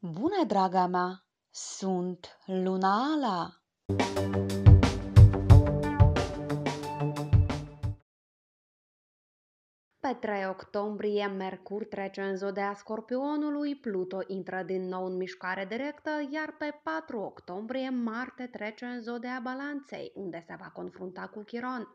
Bună, draga mea! Sunt Luna Ala! Pe 3 octombrie, Mercur trece în zodea Scorpionului, Pluto intră din nou în mișcare directă, iar pe 4 octombrie, Marte trece în zodea Balanței, unde se va confrunta cu Chiron.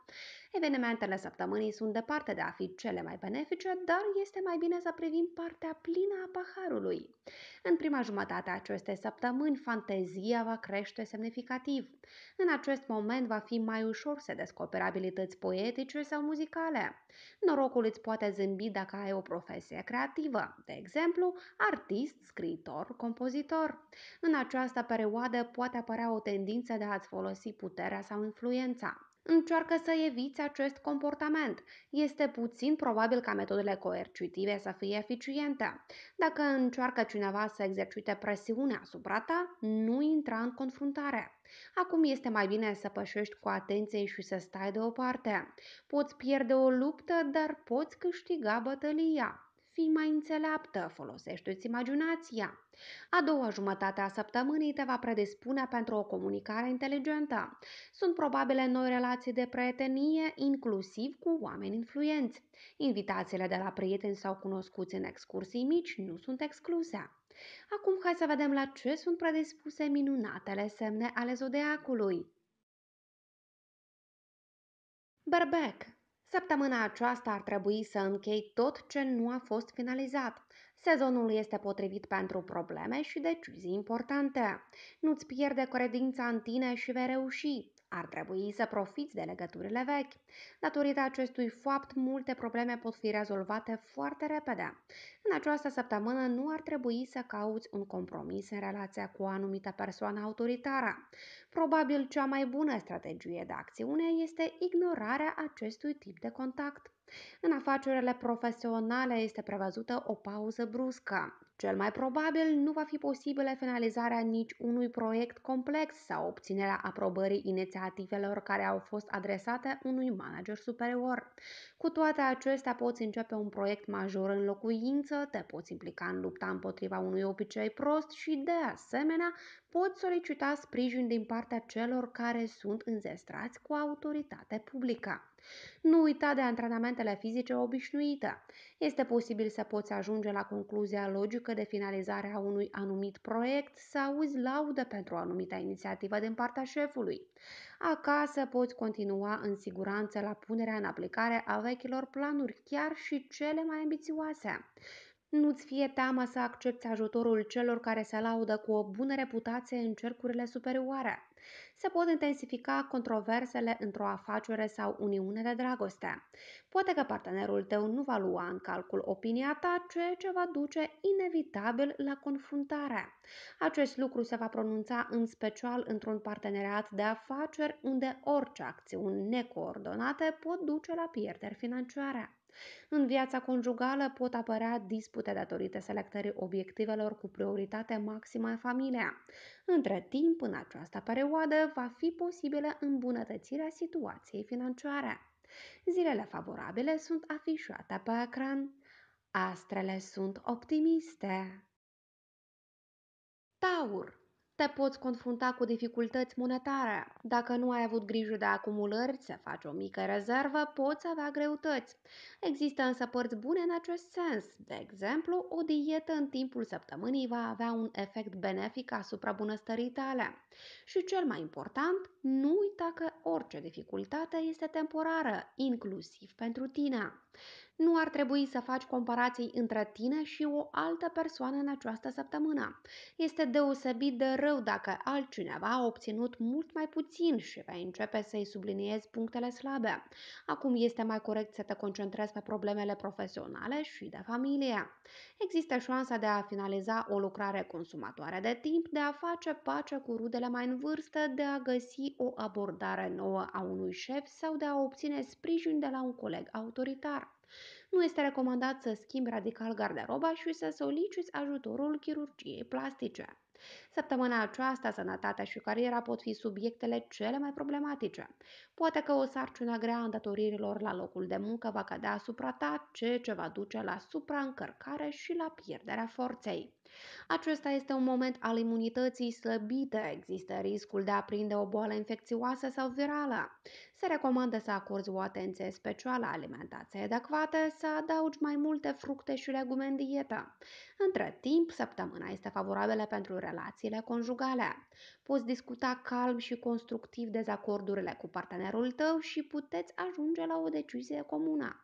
Evenimentele săptămânii sunt departe de a fi cele mai benefice, dar este mai bine să privim partea plină a paharului. În prima jumătate a acestei săptămâni, fantezia va crește semnificativ. În acest moment va fi mai ușor să descoperi abilități poetice sau muzicale. Norocul îți poate zâmbi dacă ai o profesie creativă, de exemplu, artist, scriitor, compozitor. În această perioadă poate apărea o tendință de a-ți folosi puterea sau influența. Încearcă să eviți acest comportament. Este puțin probabil ca metodele coercitive să fie eficiente. Dacă încearcă cineva să exercite presiune asupra ta, nu intra în confruntare. Acum este mai bine să pășești cu atenție și să stai deoparte. Poți pierde o luptă, dar poți câștiga bătălia. Fii mai înțeleaptă, folosește-ți imaginația. A doua jumătate a săptămânii te va predispune pentru o comunicare inteligentă. Sunt probabile noi relații de prietenie, inclusiv cu oameni influenți. Invitațiile de la prieteni sau cunoscuți în excursii mici nu sunt excluse. Acum hai să vedem la ce sunt predispuse minunatele semne ale zodiacului. Berbec Săptămâna aceasta ar trebui să închei tot ce nu a fost finalizat. Sezonul este potrivit pentru probleme și decizii importante. Nu-ți pierde credința în tine și vei reuși. Ar trebui să profiți de legăturile vechi. Datorită acestui fapt, multe probleme pot fi rezolvate foarte repede. În această săptămână nu ar trebui să cauți un compromis în relația cu o anumită persoană autoritară. Probabil cea mai bună strategie de acțiune este ignorarea acestui tip de contact. În afacerile profesionale este prevăzută o pauză bruscă. Cel mai probabil nu va fi posibilă finalizarea nici unui proiect complex sau obținerea aprobării inițiativelor care au fost adresate unui manager superior. Cu toate acestea, poți începe un proiect major în locuință, te poți implica în lupta împotriva unui obicei prost și, de asemenea, poți solicita sprijin din partea celor care sunt înzestrați cu autoritate publică. Nu uita de antrenamentele fizice obișnuite. Este posibil să poți ajunge la concluzia logică de finalizare a unui anumit proiect, să auzi laudă pentru o anumită inițiativă din partea șefului. Acasă poți continua în siguranță la punerea în aplicare a vechilor planuri, chiar și cele mai ambițioase. Nu-ți fie teamă să accepti ajutorul celor care se laudă cu o bună reputație în cercurile superioare. Se pot intensifica controversele într-o afacere sau uniune de dragoste. Poate că partenerul tău nu va lua în calcul opinia ta, ceea ce va duce inevitabil la confruntare. Acest lucru se va pronunța în special într-un parteneriat de afaceri unde orice acțiuni necoordonate pot duce la pierderi financiare. În viața conjugală pot apărea dispute datorită selectării obiectivelor cu prioritate maximă în familia. Între timp, în această perioadă, va fi posibilă îmbunătățirea situației financiare. Zilele favorabile sunt afișate pe ecran. Astrele sunt optimiste. Taur te poți confrunta cu dificultăți monetare. Dacă nu ai avut grijă de acumulări, să faci o mică rezervă, poți avea greutăți. Există însă părți bune în acest sens. De exemplu, o dietă în timpul săptămânii va avea un efect benefic asupra bunăstării tale. Și cel mai important, nu uita că orice dificultate este temporară, inclusiv pentru tine. Nu ar trebui să faci comparații între tine și o altă persoană în această săptămână. Este deosebit de rău dacă altcineva a obținut mult mai puțin și vei începe să-i subliniezi punctele slabe. Acum este mai corect să te concentrezi pe problemele profesionale și de familie. Există șansa de a finaliza o lucrare consumatoare de timp, de a face pace cu rudele mai în vârstă, de a găsi o abordare nouă a unui șef sau de a obține sprijin de la un coleg autoritar. Nu este recomandat să schimbi radical garderoba și să soliciți ajutorul chirurgiei plastice. Săptămâna aceasta, sănătatea și cariera pot fi subiectele cele mai problematice. Poate că o sarcină grea a îndatoririlor la locul de muncă va cădea asupra ta, ceea ce va duce la supraîncărcare și la pierderea forței. Acesta este un moment al imunității slăbite, există riscul de a prinde o boală infecțioasă sau virală. Se recomandă să acorzi o atenție specială alimentației adecvate, să adaugi mai multe fructe și legume în dietă. Între timp, săptămâna este favorabilă pentru relații relațiile conjugale. Poți discuta calm și constructiv dezacordurile cu partenerul tău și puteți ajunge la o decizie comună.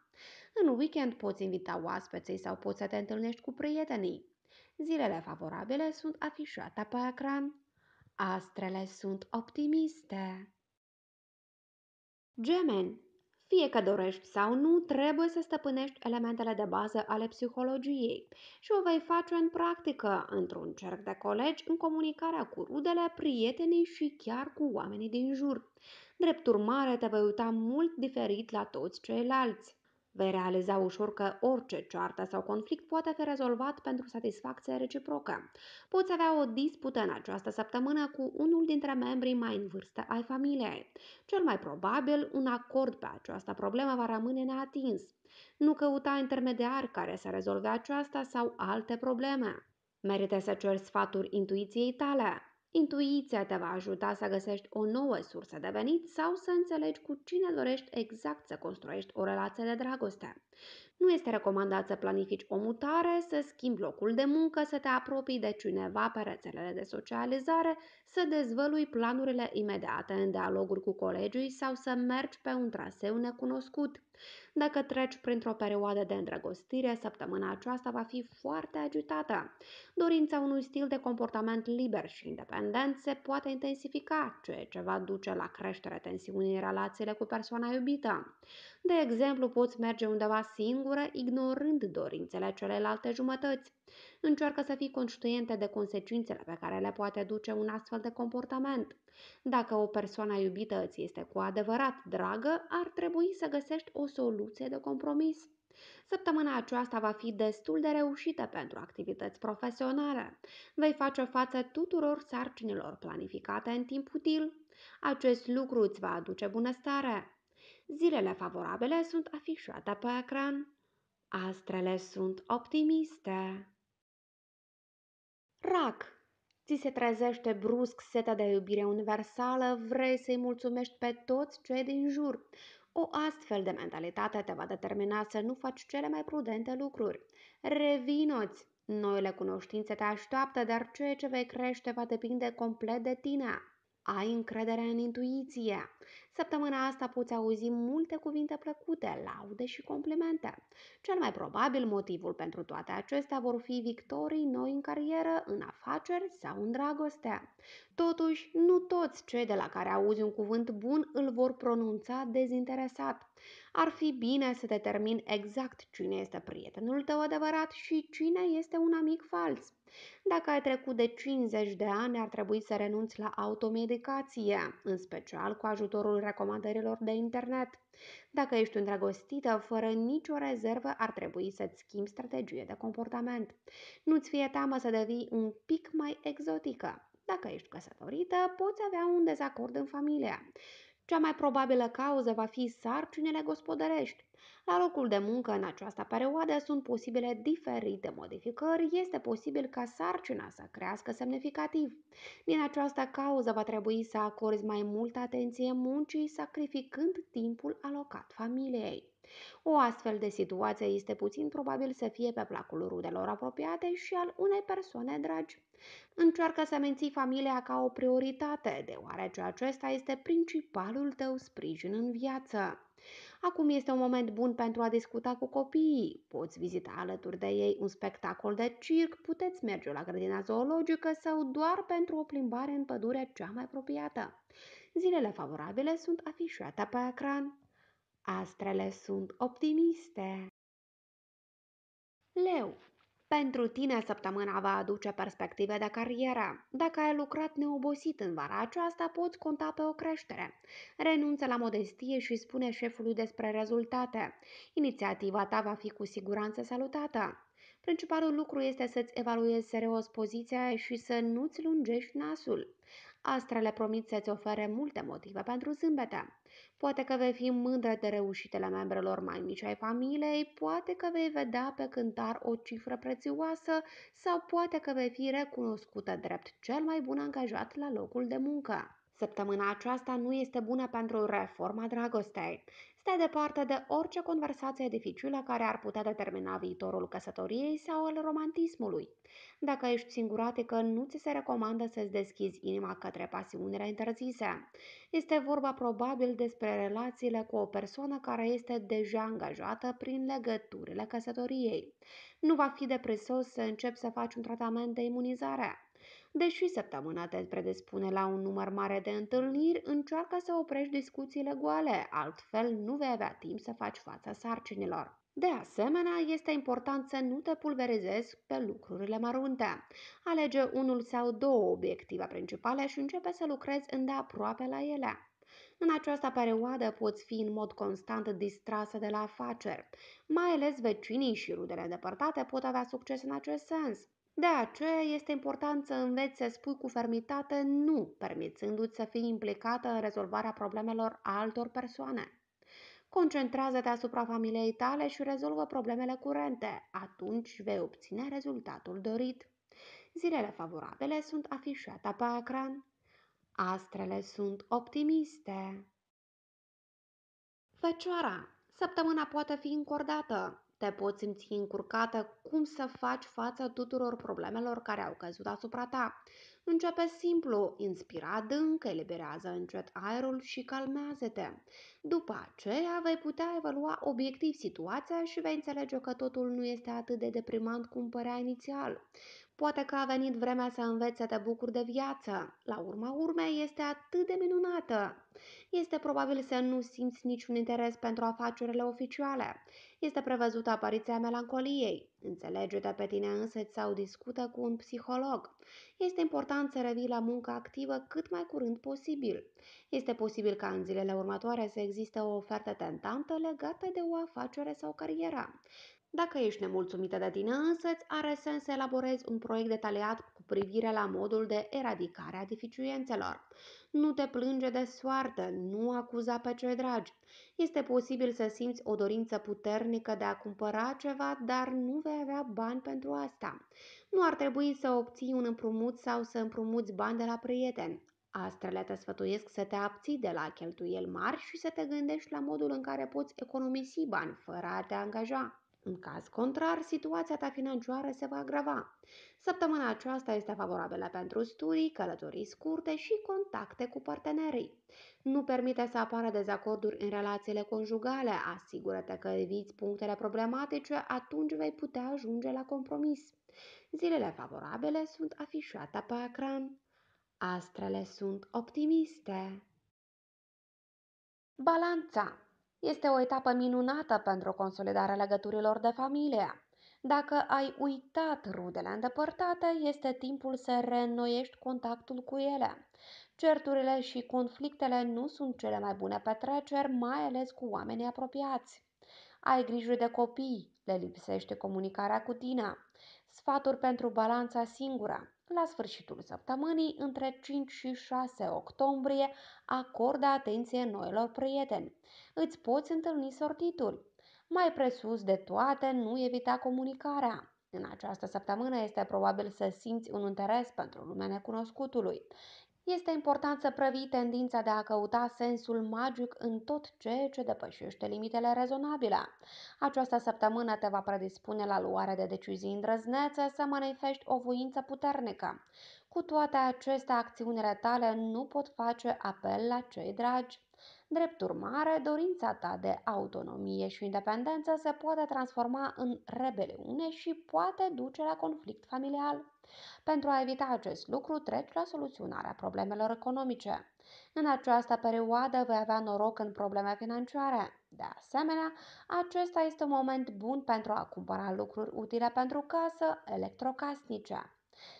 În weekend poți invita oaspeții sau poți să te întâlnești cu prietenii. Zilele favorabile sunt afișate pe ecran. Astrele sunt optimiste. Gemeni fie că dorești sau nu, trebuie să stăpânești elementele de bază ale psihologiei și o vei face în practică, într-un cerc de colegi, în comunicarea cu rudele, prietenii și chiar cu oamenii din jur. Drept urmare, te vei uita mult diferit la toți ceilalți. Vei realiza ușor că orice ceartă sau conflict poate fi rezolvat pentru satisfacție reciprocă. Poți avea o dispută în această săptămână cu unul dintre membrii mai în vârstă ai familiei. Cel mai probabil, un acord pe această problemă va rămâne neatins. Nu căuta intermediari care să rezolve aceasta sau alte probleme. Merită să ceri sfaturi intuiției tale. Intuiția te va ajuta să găsești o nouă sursă de venit sau să înțelegi cu cine dorești exact să construiești o relație de dragoste. Nu este recomandat să planifici o mutare, să schimbi locul de muncă, să te apropii de cineva pe rețelele de socializare, să dezvălui planurile imediate în dialoguri cu colegii sau să mergi pe un traseu necunoscut. Dacă treci printr-o perioadă de îndrăgostire, săptămâna aceasta va fi foarte agitată. Dorința unui stil de comportament liber și independent se poate intensifica, ceea ce va duce la creșterea tensiunii în relațiile cu persoana iubită. De exemplu, poți merge undeva singur singură, ignorând dorințele celelalte jumătăți. Încearcă să fii conștiente de consecințele pe care le poate duce un astfel de comportament. Dacă o persoană iubită îți este cu adevărat dragă, ar trebui să găsești o soluție de compromis. Săptămâna aceasta va fi destul de reușită pentru activități profesionale. Vei face față tuturor sarcinilor planificate în timp util. Acest lucru îți va aduce bunăstare. Zilele favorabile sunt afișate pe ecran. Astrele sunt optimiste. Rac, ți se trezește brusc seta de iubire universală, vrei să-i mulțumești pe toți cei din jur. O astfel de mentalitate te va determina să nu faci cele mai prudente lucruri. Revinoți! Noile cunoștințe te așteaptă, dar ceea ce vei crește va depinde complet de tine. Ai încredere în intuiție. Săptămâna asta poți auzi multe cuvinte plăcute, laude și complimente. Cel mai probabil motivul pentru toate acestea vor fi victorii noi în carieră, în afaceri sau în dragoste. Totuși, nu toți cei de la care auzi un cuvânt bun îl vor pronunța dezinteresat. Ar fi bine să determini exact cine este prietenul tău adevărat și cine este un amic fals. Dacă ai trecut de 50 de ani, ar trebui să renunți la automedicație, în special cu ajutorul numărul recomandărilor de internet. Dacă ești îndrăgostită, fără nicio rezervă, ar trebui să-ți schimbi strategie de comportament. Nu-ți fie teamă să devii un pic mai exotică. Dacă ești căsătorită, poți avea un dezacord în familie. Cea mai probabilă cauză va fi sarcinile gospodărești. La locul de muncă în această perioadă sunt posibile diferite modificări, este posibil ca sarcina să crească semnificativ. Din această cauză va trebui să acorzi mai multă atenție muncii, sacrificând timpul alocat familiei. O astfel de situație este puțin probabil să fie pe placul rudelor apropiate și al unei persoane dragi. Încearcă să menții familia ca o prioritate, deoarece acesta este principalul tău sprijin în viață. Acum este un moment bun pentru a discuta cu copiii. Poți vizita alături de ei un spectacol de circ, puteți merge la grădina zoologică sau doar pentru o plimbare în pădurea cea mai apropiată. Zilele favorabile sunt afișate pe ecran. Astrele sunt optimiste. Leu, pentru tine săptămâna va aduce perspective de carieră. Dacă ai lucrat neobosit în vara aceasta, poți conta pe o creștere. Renunță la modestie și spune șefului despre rezultate. Inițiativa ta va fi cu siguranță salutată. Principalul lucru este să-ți evaluezi serios poziția și să nu-ți lungești nasul. Astrele promit să-ți ofere multe motive pentru zâmbete. Poate că vei fi mândră de reușitele membrelor mai mici ai familiei, poate că vei vedea pe cântar o cifră prețioasă sau poate că vei fi recunoscută drept cel mai bun angajat la locul de muncă. Săptămâna aceasta nu este bună pentru reforma dragostei este departe de orice conversație dificilă care ar putea determina viitorul căsătoriei sau al romantismului. Dacă ești singuratică, nu ți se recomandă să-ți deschizi inima către pasiunile interzise. Este vorba probabil despre relațiile cu o persoană care este deja angajată prin legăturile căsătoriei. Nu va fi depresos să începi să faci un tratament de imunizare. Deși săptămâna te predispune la un număr mare de întâlniri, încearcă să oprești discuțiile goale, altfel nu vei avea timp să faci fața sarcinilor. De asemenea, este important să nu te pulverizezi pe lucrurile mărunte. Alege unul sau două obiective principale și începe să lucrezi îndeaproape la ele. În această perioadă poți fi în mod constant distrasă de la afaceri. Mai ales vecinii și rudele îndepărtate pot avea succes în acest sens. De da, aceea este important să înveți să spui cu fermitate nu, permițându-ți să fii implicată în rezolvarea problemelor altor persoane. Concentrează-te asupra familiei tale și rezolvă problemele curente, atunci vei obține rezultatul dorit. Zilele favorabile sunt afișate pe ecran. Astrele sunt optimiste. Fecioara. Săptămâna poate fi încordată te poți simți încurcată, cum să faci față tuturor problemelor care au căzut asupra ta. Începe simplu, inspira adânc, eliberează încet aerul și calmează-te. După aceea vei putea evalua obiectiv situația și vei înțelege că totul nu este atât de deprimant cum părea inițial. Poate că a venit vremea să înveți să te bucuri de viață. La urma urmei, este atât de minunată. Este probabil să nu simți niciun interes pentru afacerile oficiale. Este prevăzută apariția melancoliei. Înțelege-te pe tine însă sau discută cu un psiholog. Este important să revii la muncă activă cât mai curând posibil. Este posibil ca în zilele următoare să existe o ofertă tentantă legată de o afacere sau carieră. Dacă ești nemulțumită de tine însăți, are sens să elaborezi un proiect detaliat cu privire la modul de eradicare a deficiențelor. Nu te plânge de soartă, nu acuza pe cei dragi. Este posibil să simți o dorință puternică de a cumpăra ceva, dar nu vei avea bani pentru asta. Nu ar trebui să obții un împrumut sau să împrumuți bani de la prieteni. Astrele te sfătuiesc să te abții de la cheltuieli mari și să te gândești la modul în care poți economisi bani fără a te angaja. În caz contrar, situația ta financiară se va agrava. Săptămâna aceasta este favorabilă pentru studii, călătorii scurte și contacte cu partenerii. Nu permite să apară dezacorduri în relațiile conjugale, asigură-te că eviți punctele problematice, atunci vei putea ajunge la compromis. Zilele favorabile sunt afișate pe ecran. Astrele sunt optimiste. Balanța este o etapă minunată pentru consolidarea legăturilor de familie. Dacă ai uitat rudele îndepărtate, este timpul să reînnoiești contactul cu ele. Certurile și conflictele nu sunt cele mai bune petreceri, mai ales cu oamenii apropiați. Ai grijă de copii, le lipsește comunicarea cu tine. Sfaturi pentru balanța singură la sfârșitul săptămânii, între 5 și 6 octombrie, acordă atenție noilor prieteni. Îți poți întâlni sortituri. Mai presus de toate, nu evita comunicarea. În această săptămână este probabil să simți un interes pentru lumea necunoscutului. Este important să prăvii tendința de a căuta sensul magic în tot ceea ce depășește limitele rezonabile. Această săptămână te va predispune la luarea de decizii îndrăznețe să manifesti o voință puternică. Cu toate acestea, acțiunile tale nu pot face apel la cei dragi. Drept urmare, dorința ta de autonomie și independență se poate transforma în rebeliune și poate duce la conflict familial. Pentru a evita acest lucru, treci la soluționarea problemelor economice. În această perioadă vei avea noroc în probleme financiare. De asemenea, acesta este un moment bun pentru a cumpăra lucruri utile pentru casă, electrocasnice.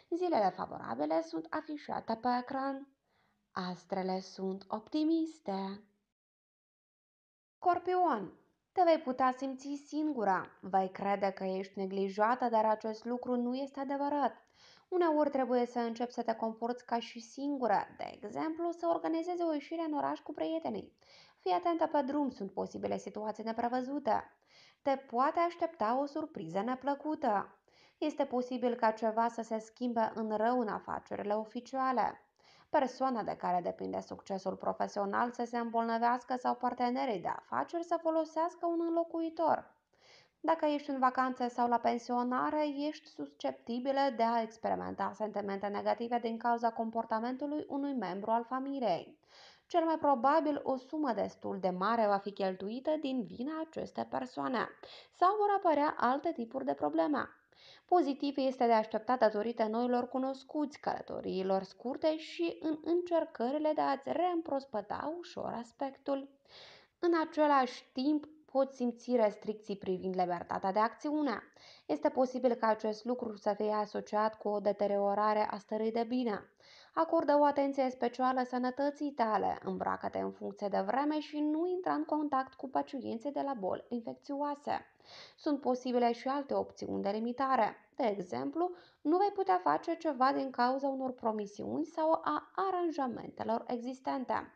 Zilele favorabile sunt afișate pe ecran. Astrele sunt optimiste. Scorpion, te vei putea simți singura, vei crede că ești neglijată, dar acest lucru nu este adevărat. Uneori trebuie să începi să te comporți ca și singură, de exemplu să organizezi o ieșire în oraș cu prietenii. Fii atentă pe drum, sunt posibile situații neprevăzute. Te poate aștepta o surpriză neplăcută. Este posibil ca ceva să se schimbe în rău în afacerile oficiale persoana de care depinde succesul profesional să se îmbolnăvească sau partenerii de afaceri să folosească un înlocuitor. Dacă ești în vacanțe sau la pensionare, ești susceptibilă de a experimenta sentimente negative din cauza comportamentului unui membru al familiei. Cel mai probabil o sumă destul de mare va fi cheltuită din vina acestei persoane sau vor apărea alte tipuri de probleme. Pozitiv este de așteptat datorită noilor cunoscuți, călătoriilor scurte și în încercările de a-ți reîmprospăta ușor aspectul. În același timp, poți simți restricții privind libertatea de acțiune. Este posibil ca acest lucru să fie asociat cu o deteriorare a stării de bine. Acordă o atenție specială sănătății tale, îmbracă-te în funcție de vreme și nu intra în contact cu pacienții de la boli infecțioase. Sunt posibile și alte opțiuni de limitare. De exemplu, nu vei putea face ceva din cauza unor promisiuni sau a aranjamentelor existente.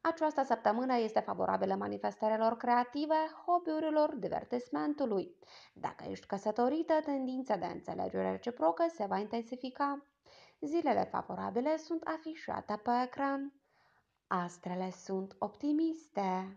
Această săptămână este favorabilă manifestărilor creative, hobby-urilor, divertismentului. Dacă ești căsătorită, tendința de înțelegere reciprocă se va intensifica. Zilele favorabile sunt afișate pe ecran. Astrele sunt optimiste.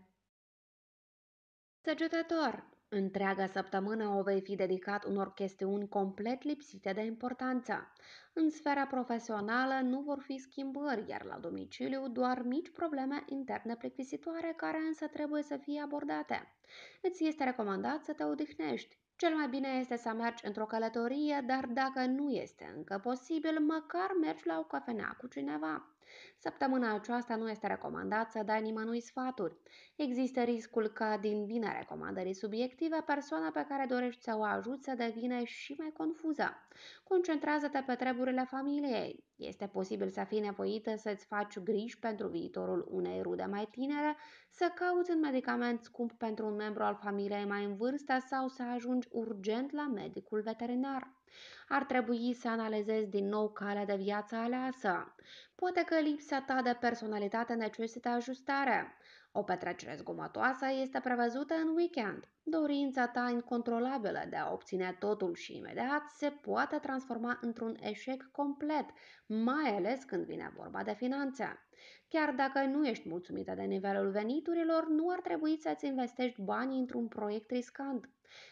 Săgetător Întreaga săptămână o vei fi dedicat unor chestiuni complet lipsite de importanță. În sfera profesională nu vor fi schimbări, iar la domiciliu doar mici probleme interne plictisitoare care însă trebuie să fie abordate. Îți este recomandat să te odihnești. Cel mai bine este să mergi într-o călătorie, dar dacă nu este încă posibil, măcar mergi la o cafenea cu cineva. Săptămâna aceasta nu este recomandat să dai nimănui sfaturi. Există riscul ca, din vina recomandării subiective, persoana pe care dorești să o ajuți să devine și mai confuză. Concentrează-te pe treburile familiei. Este posibil să fii nevoită să-ți faci griji pentru viitorul unei rude mai tinere, să cauți un medicament scump pentru un membru al familiei mai în vârstă sau să ajungi urgent la medicul veterinar. Ar trebui să analizezi din nou calea de viață aleasă. Poate că lipsa ta de personalitate necesită ajustare. O petrecere zgomotoasă este prevăzută în weekend. Dorința ta incontrolabilă de a obține totul și imediat se poate transforma într-un eșec complet, mai ales când vine vorba de finanțe. Chiar dacă nu ești mulțumită de nivelul veniturilor, nu ar trebui să-ți investești banii într-un proiect riscant.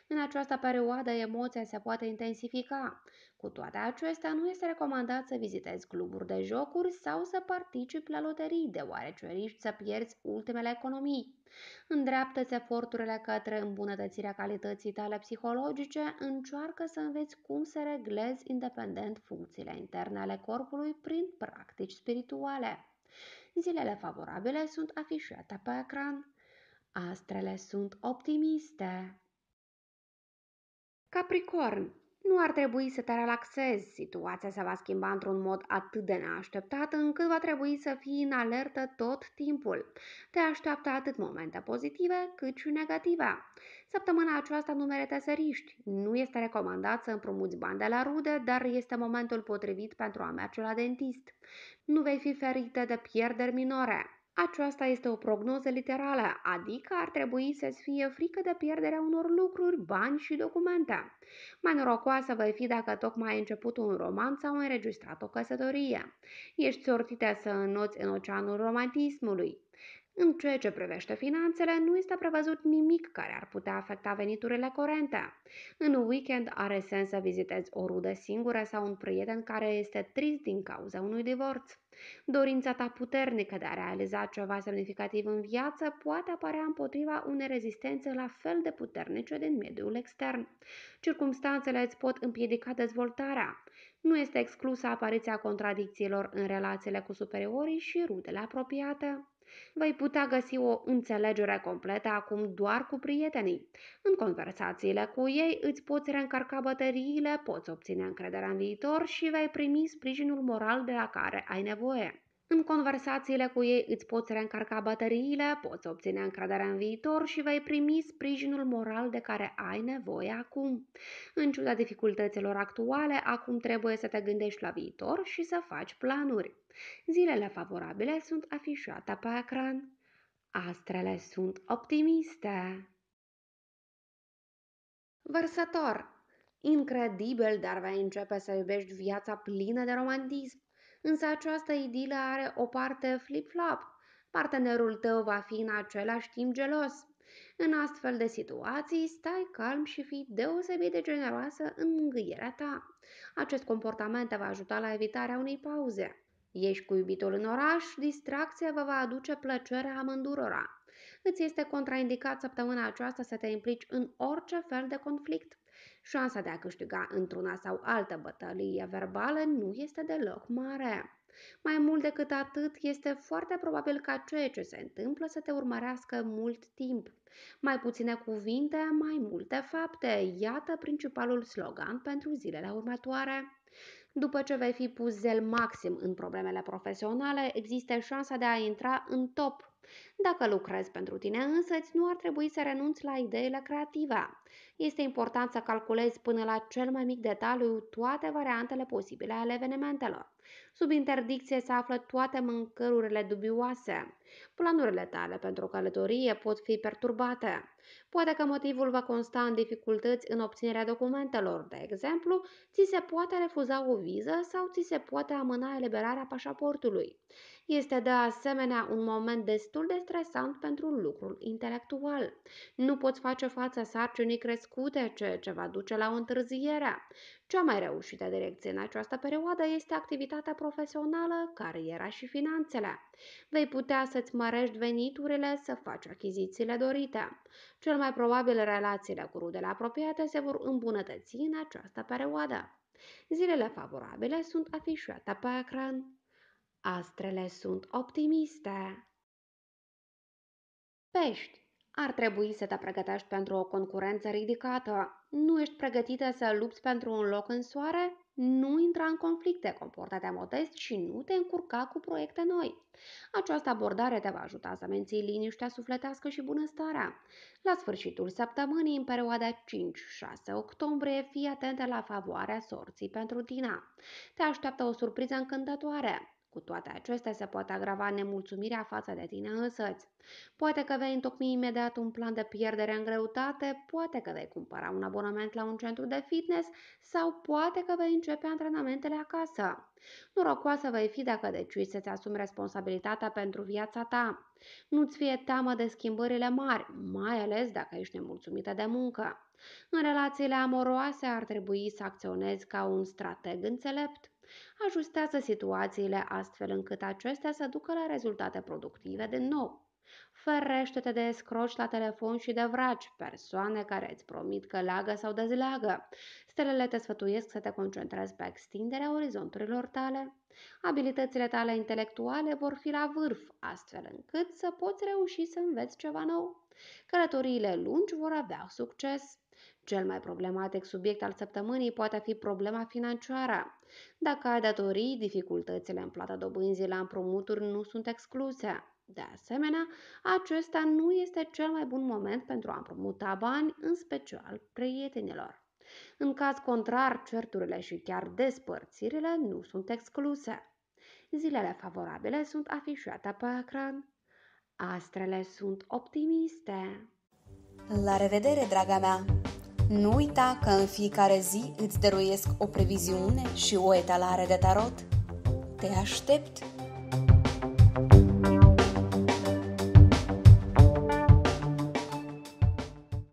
În această perioadă, emoția se poate intensifica. Cu toate acestea, nu este recomandat să vizitezi cluburi de jocuri sau să participi la loterii, deoarece riști să pierzi ultimele economii. Îndreaptă-ți eforturile către îmbunătățirea calității tale psihologice, încearcă să înveți cum să reglezi independent funcțiile interne ale corpului prin practici spirituale. Zilele favorabile sunt afișate pe ecran. Astrele sunt optimiste. Capricorn, nu ar trebui să te relaxezi. Situația se va schimba într-un mod atât de neașteptat încât va trebui să fii în alertă tot timpul. Te așteaptă atât momente pozitive cât și negative. Săptămâna aceasta nu merite să riști. Nu este recomandat să împrumuți bani de la rude, dar este momentul potrivit pentru a merge la dentist. Nu vei fi ferită de pierderi minore. Aceasta este o prognoză literală, adică ar trebui să-ți fie frică de pierderea unor lucruri, bani și documente. Mai norocoasă vei fi dacă tocmai ai început un roman sau înregistrat o căsătorie. Ești sortită să înnoți în oceanul romantismului. În ceea ce privește finanțele, nu este prevăzut nimic care ar putea afecta veniturile corente. În weekend are sens să vizitezi o rudă singură sau un prieten care este trist din cauza unui divorț. Dorința ta puternică de a realiza ceva semnificativ în viață poate apărea împotriva unei rezistențe la fel de puternice din mediul extern. Circumstanțele îți pot împiedica dezvoltarea. Nu este exclusă apariția contradicțiilor în relațiile cu superiorii și rudele apropiate vei putea găsi o înțelegere completă acum doar cu prietenii. În conversațiile cu ei îți poți reîncărca bateriile, poți obține încrederea în viitor și vei primi sprijinul moral de la care ai nevoie. În conversațiile cu ei îți poți reîncarca bateriile, poți obține încrederea în viitor și vei primi sprijinul moral de care ai nevoie acum. În ciuda dificultăților actuale, acum trebuie să te gândești la viitor și să faci planuri. Zilele favorabile sunt afișate pe ecran. Astrele sunt optimiste. Vărsător Incredibil, dar vei începe să iubești viața plină de romantism însă această idilă are o parte flip-flop. Partenerul tău va fi în același timp gelos. În astfel de situații, stai calm și fii deosebit de generoasă în mângâierea ta. Acest comportament te va ajuta la evitarea unei pauze. Ești cu iubitul în oraș, distracția vă va aduce plăcerea amândurora. Îți este contraindicat săptămâna aceasta să te implici în orice fel de conflict. Șansa de a câștiga într-una sau altă bătălie verbală nu este deloc mare. Mai mult decât atât, este foarte probabil ca ceea ce se întâmplă să te urmărească mult timp. Mai puține cuvinte, mai multe fapte. Iată principalul slogan pentru zilele următoare. După ce vei fi pus zel maxim în problemele profesionale, există șansa de a intra în top. Dacă lucrezi pentru tine însă, nu ar trebui să renunți la ideile creative. Este important să calculezi până la cel mai mic detaliu toate variantele posibile ale evenimentelor. Sub interdicție se află toate mâncărurile dubioase. Planurile tale pentru călătorie pot fi perturbate. Poate că motivul va consta în dificultăți în obținerea documentelor. De exemplu, ți se poate refuza o viză sau ți se poate amâna eliberarea pașaportului. Este de asemenea un moment destul de stresant pentru lucrul intelectual. Nu poți face față sarcinii crescute, ceea ce va duce la o întârziere. Cea mai reușită direcție în această perioadă este activitatea profesională, cariera și finanțele. Vei putea să-ți mărești veniturile, să faci achizițiile dorite. Cel mai probabil relațiile cu rudele apropiate se vor îmbunătăți în această perioadă. Zilele favorabile sunt afișate pe ecran. Astrele sunt optimiste. Pești. Ar trebui să te pregătești pentru o concurență ridicată. Nu ești pregătită să lupți pentru un loc în soare? Nu intra în conflicte, comportă-te modest și nu te încurca cu proiecte noi. Această abordare te va ajuta să menții liniștea sufletească și bunăstarea. La sfârșitul săptămânii, în perioada 5-6 octombrie, fii atentă la favoarea sorții pentru tine. Te așteaptă o surpriză încântătoare. Cu toate acestea se poate agrava nemulțumirea față de tine însăți. Poate că vei întocmi imediat un plan de pierdere în greutate, poate că vei cumpăra un abonament la un centru de fitness sau poate că vei începe antrenamentele acasă. Norocoasă vei fi dacă decizi să-ți asumi responsabilitatea pentru viața ta. Nu-ți fie teamă de schimbările mari, mai ales dacă ești nemulțumită de muncă. În relațiile amoroase ar trebui să acționezi ca un strateg înțelept ajustează situațiile astfel încât acestea să ducă la rezultate productive de nou. Ferește-te de scroci la telefon și de vraci, persoane care îți promit că leagă sau dezleagă. Stelele te sfătuiesc să te concentrezi pe extinderea orizonturilor tale. Abilitățile tale intelectuale vor fi la vârf, astfel încât să poți reuși să înveți ceva nou. Călătoriile lungi vor avea succes. Cel mai problematic subiect al săptămânii poate fi problema financiară. Dacă ai datorii, dificultățile în plata dobânzii la împrumuturi nu sunt excluse. De asemenea, acesta nu este cel mai bun moment pentru a împrumuta bani, în special prietenilor. În caz contrar, certurile și chiar despărțirile nu sunt excluse. Zilele favorabile sunt afișate pe ecran. Astrele sunt optimiste. La revedere, draga mea! Nu uita că în fiecare zi îți dăruiesc o previziune și o etalare de tarot. Te aștept!